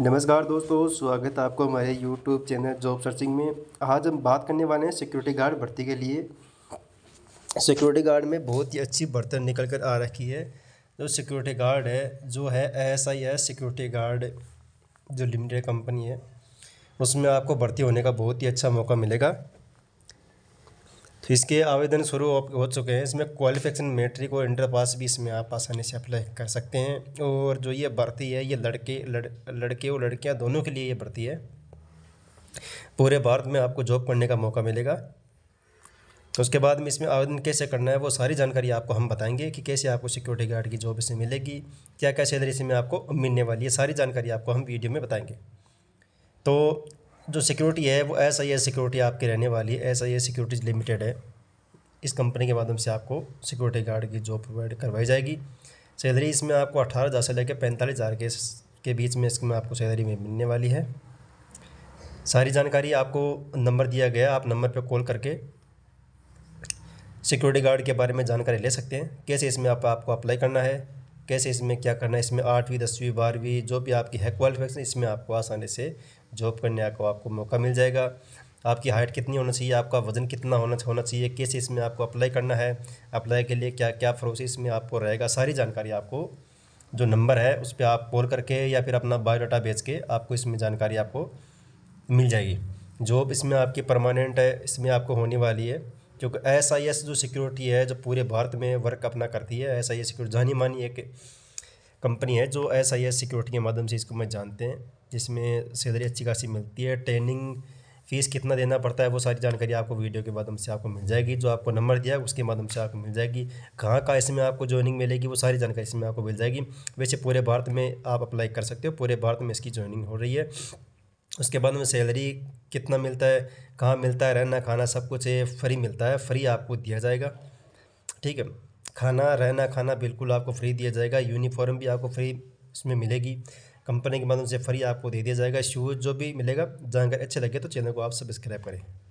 नमस्कार दोस्तों स्वागत है आपको हमारे यूट्यूब चैनल जॉब सर्चिंग में आज हम बात करने वाले हैं सिक्योरिटी गार्ड भर्ती के लिए सिक्योरिटी गार्ड में बहुत ही अच्छी बर्तन निकल कर आ रखी है जो सिक्योरिटी गार्ड है जो है S I S security guard जो लिमिटेड कंपनी है उसमें आपको भर्ती होने का बहुत ही अच्छा मौका मिलेगा तो इसके आवेदन शुरू हो चुके हैं इसमें क्वालिफिकेशन मेट्रिक और इंटर पास भी इसमें आप आसानी से अप्लाई कर सकते हैं और जो ये भर्ती है ये लड़के लड़, लड़के और लड़कियां दोनों के लिए ये भर्ती है पूरे भारत में आपको जॉब करने का मौका मिलेगा तो उसके बाद में इसमें आवेदन कैसे करना है वो सारी जानकारी आपको हम बताएंगे कि कैसे आपको सिक्योरिटी गार्ड की जॉब इसमें मिलेगी क्या क्या सैलरी इसमें आपको मिलने वाली है सारी जानकारी आपको हम वीडियो में बताएंगे तो जो सिक्योरिटी है वो एस आई एस सिक्योरिटी आपकी रहने वाली है S I S securities limited है इस कंपनी के माध्यम से आपको सिक्योरिटी गार्ड की जॉब प्रोवाइड करवाई जाएगी सैलरी इसमें आपको अठारह हज़ार से लेकर पैंतालीस हज़ार के के बीच में इसमें आपको सैलरी में मिलने वाली है सारी जानकारी आपको नंबर दिया गया आप नंबर पर कॉल करके सिक्योरिटी गार्ड के बारे में जानकारी ले सकते हैं कैसे इसमें आप, आपको अप्लाई करना है कैसे इसमें क्या करना है इसमें आठवीं दसवीं बारहवीं जो भी आपकी है क्वालिफिकेशन इसमें आपको आसानी से जॉब करने का आपको मौका मिल जाएगा आपकी हाइट कितनी होना चाहिए आपका वज़न कितना होना होना चाहिए कैसे इसमें आपको अप्लाई करना है अप्लाई के लिए क्या क्या प्रोसेस में आपको रहेगा सारी जानकारी आपको जो नंबर है उस पर आप कॉल करके या फिर अपना बायोडाटा भेज के आपको इसमें जानकारी आपको मिल जाएगी जॉब इसमें आपकी परमानेंट है इसमें आपको होने वाली है जो एस आई एस जो सिक्योरिटी है जो पूरे भारत में वर्क अपना करती है एस आई एस सिक्योरिटी जानी मानी एक कंपनी है जो एस आई एस सिक्योरिटी के माध्यम से इसको मैं जानते हैं जिसमें सैलरी अच्छी खासी मिलती है ट्रेनिंग फ़ीस कितना देना पड़ता है वो सारी जानकारी आपको वीडियो के माध्यम से आपको मिल जाएगी जो आपको नंबर दिया है उसके माध्यम से आपको मिल जाएगी कहाँ कहाँ इसमें आपको ज्वाइनिंग मिलेगी वो सारी जानकारी इसमें आपको मिल जाएगी वैसे पूरे भारत में आप अप्लाई कर सकते हो पूरे भारत में इसकी ज्वाइनिंग हो रही है उसके बाद में सैलरी कितना मिलता है कहाँ मिलता है रहना खाना सब कुछ ये फ्री मिलता है फ्री आपको दिया जाएगा ठीक है खाना रहना खाना बिल्कुल आपको फ्री दिया जाएगा यूनिफॉर्म भी आपको फ्री इसमें मिलेगी कंपनी के माध्यम से फ्री आपको दे दिया जाएगा शूज़ जो भी मिलेगा अगर अच्छे लगे तो चैनल को आप सब्सक्राइब करें